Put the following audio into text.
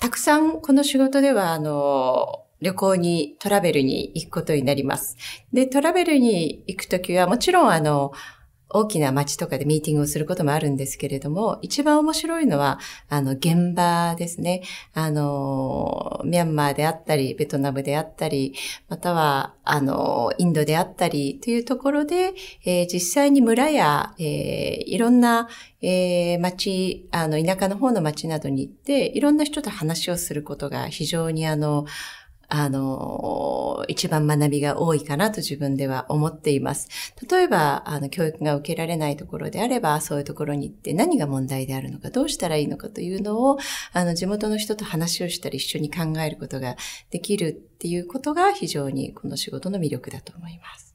たくさんこの仕事では、あの、旅行に、トラベルに行くことになります。で、トラベルに行くときは、もちろん、あの、大きな街とかでミーティングをすることもあるんですけれども、一番面白いのは、あの、現場ですね。あの、ミャンマーであったり、ベトナムであったり、または、あの、インドであったりというところで、えー、実際に村や、えー、いろんな、えー、町、あの、田舎の方の町などに行って、いろんな人と話をすることが非常にあの、あの、一番学びが多いかなと自分では思っています。例えば、あの、教育が受けられないところであれば、そういうところに行って何が問題であるのか、どうしたらいいのかというのを、あの、地元の人と話をしたり、一緒に考えることができるっていうことが非常にこの仕事の魅力だと思います。